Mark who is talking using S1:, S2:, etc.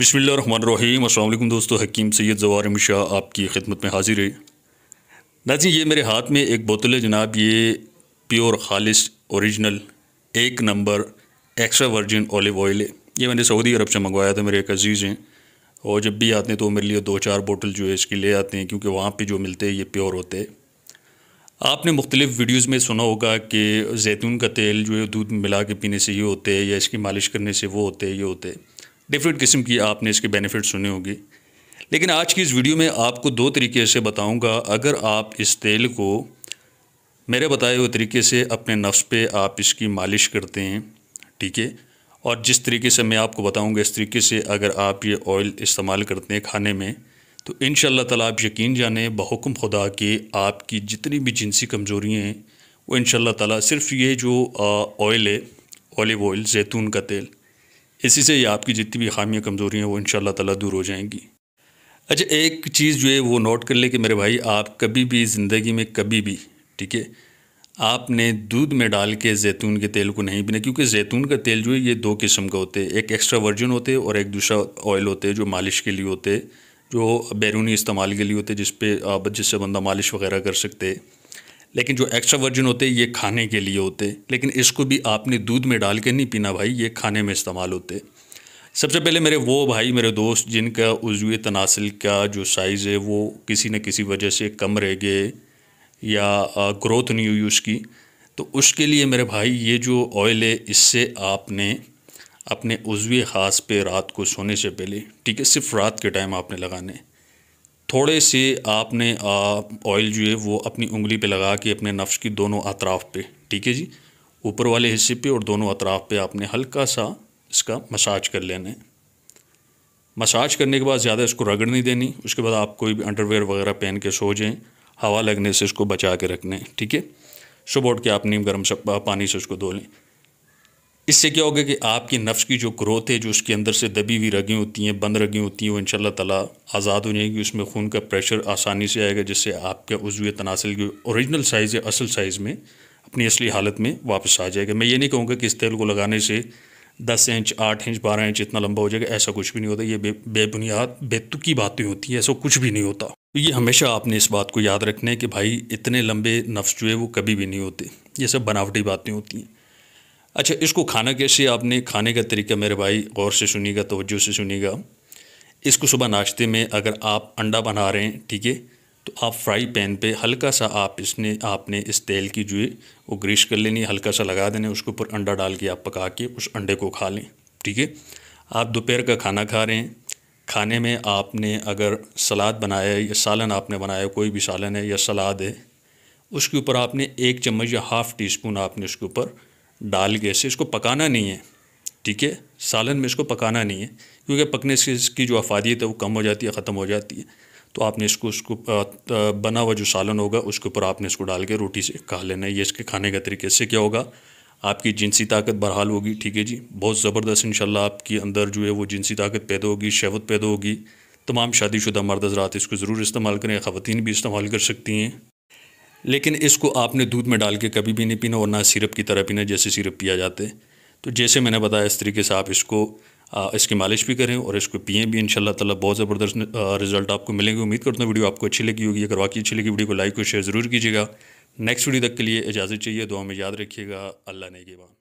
S1: बिसमीम अल्लाम दोस्तों हकीम सैयद जवार शाह आपकी खिदमत में हाजिर है नाजी ये मेरे हाथ में एक बोतल है जनाब ये प्योर खालिश ओरिजिनल एक number extra virgin olive oil है ये मैंने सऊदी अरब से मंगवाया था मेरे एक अजीज़ हैं और जब भी आते हैं तो मेरे लिए दो चार बोतल जो है इसकी ले आते हैं क्योंकि वहाँ पर जो मिलते हैं ये प्योर होते हैं आपने मुख्तलिफ़ वीडियोज़ में सुना होगा कि जैतून का तेल जो है दूध मिला के पीने से ये होते हैं या इसकी मालिश करने से वो होते हैं ये होते हैं डिफरेंट किस्म की आपने इसके बेनिफिट सुने होंगे लेकिन आज की इस वीडियो में आपको दो तरीके से बताऊंगा अगर आप इस तेल को मेरे बताए हुए तरीके से अपने नफ्स पे आप इसकी मालिश करते हैं ठीक है और जिस तरीके से मैं आपको बताऊंगा इस तरीके से अगर आप ये ऑयल इस्तेमाल करते हैं खाने में तो इन ताला आप यकीन जाने बहुकम खुदा के आपकी जितनी भी जिनसी कमज़ोरियाँ हैं वो इन ताला सिर्फ ये जो ऑयल है ऑलिव ऑयल जैतून का तेल इसी से आपकी जितनी भी खामियाँ कमज़ोरियाँ वो इन तला दूर हो जाएंगी अच्छा एक चीज़ जो है वो नोट कर ले कि मेरे भाई आप कभी भी ज़िंदगी में कभी भी ठीक है आपने दूध में डाल के जैतून के तेल को नहीं पीना क्योंकि जैतून का तेल जो है ये दो किस्म का होते हैं एक एक्स्ट्रा वर्जन होते हैं और एक दूसरा ऑयल होते हैं जो मालिश के लिए होते हैं जो बैरूनी इस्तेमाल के लिए होते हैं जिस पे जिससे बंदा मालिश वगैरह कर सकते हैं लेकिन जो एक्स्ट्रा वर्जिन होते ये खाने के लिए होते लेकिन इसको भी आपने दूध में डाल के नहीं पीना भाई ये खाने में इस्तेमाल होते सबसे पहले मेरे वो भाई मेरे दोस्त जिनका उजवी तनासिल का जो साइज़ है वो किसी न किसी वजह से कम रह गए या ग्रोथ नहीं हुई उसकी तो उसके लिए मेरे भाई ये जो ऑयल है इससे आपने अपने उजवी खास पे रात को सोने से पहले ठीक है सिर्फ रात के टाइम आपने लगाने थोड़े से आपने ऑयल जो है वो अपनी उंगली पे लगा के अपने नफ्स की दोनों अतराफ़ पे ठीक है जी ऊपर वाले हिस्से पे और दोनों अतराफ़ पे आपने हल्का सा इसका मसाज कर लेना है मसाज करने के बाद ज़्यादा इसको रगड़ नहीं देनी उसके बाद आप कोई भी अंडरवेयर वगैरह पहन के सो जाएँ हवा लगने से इसको बचा के रखने ठीक है सुबह उठ के आप नीम गर्म पानी से उसको धो लें इससे क्या होगा कि आपके नफ्स की जो ग्रोथ है जो उसके अंदर से दबी हुई रगें होती हैं बंद रगें होती हैं वो इन तला आज़ाद हो जाएगी उसमें खून का प्रेशर आसानी से आएगा जिससे आपके उजवी तनासिल की औरिजिनल साइज़ या असल साइज़ में अपनी असली हालत में वापस आ जाएगा मैं ये नहीं कहूँगा कि इस तेल को लगाने से दस इंच आठ इंच बारह इंच इतना लंबा हो जाएगा ऐसा कुछ भी नहीं होता ये बे, बेबुनियाद बेतुकी बातें होती हैं ऐसा कुछ भी नहीं होता तो ये हमेशा आपने इस बात को याद रखना है कि भाई इतने लंबे नफ्स जो है वो कभी भी नहीं होते ये सब बनावटी बातें होती हैं अच्छा इसको खाना कैसे आपने खाने का तरीका मेरे भाई गौर से सुनीगा तोज्जो से सुनीगा इसको सुबह नाश्ते में अगर आप अंडा बना रहे हैं ठीक है तो आप फ्राई पैन पे हल्का सा आप इसने आपने इस तेल की जो है वो ग्रीस कर लेनी है हल्का सा लगा देना उसके ऊपर अंडा डाल के आप पका के उस अंडे को खा लें ठीक है आप दोपहर का खाना खा रहे हैं खाने में आपने अगर सलाद बनाया है या सालन आपने बनाया कोई भी सालन है या सलाद है उसके ऊपर आपने एक चम्मच या हाफ़ टी स्पून आपने उसके ऊपर डाल के ऐसे इसको पकाना नहीं है ठीक है सालन में इसको पकाना नहीं है क्योंकि पकने से इसकी जो अफादियत है वो कम हो जाती है ख़त्म हो जाती है तो आपने इसको उसको बना हुआ जो सालन होगा उसके ऊपर आपने इसको डाल के रोटी से खा लेना है ये इसके खाने का तरीके से क्या होगा आपकी जिनसी ताकत बरहाल होगी ठीक है जी बहुत ज़बरदस्त इन आपके अंदर जो है वो जिनसी ताकत पैदा होगी शहवत पैदा होगी तमाम शादीशुदा मर्द हजरात इसको ज़रूर इस्तेमाल करें ख़वान भी इस्तेमाल कर सकती हैं लेकिन इसको आपने दूध में डाल के कभी भी नहीं पीना और ना सिरप की तरह पीना जैसे सिरप पिया जाते हैं तो जैसे मैंने बताया इस तरीके से आप इसको आ, इसकी मालिश भी करें और इसको पिए भी इन तला बहुत ज़बरदस्त रिजल्ट आपको मिलेंगे उम्मीद करता हूँ वीडियो आपको अच्छी लगी होगी अगर वाकई अच्छी लगी वीडियो को लाइक और शेयर ज़रूर कीजिएगा नेक्स्ट वीडियो तक के लिए इजाज़त चाहिए दुआ में याद रखिएगा अल्लाह ने के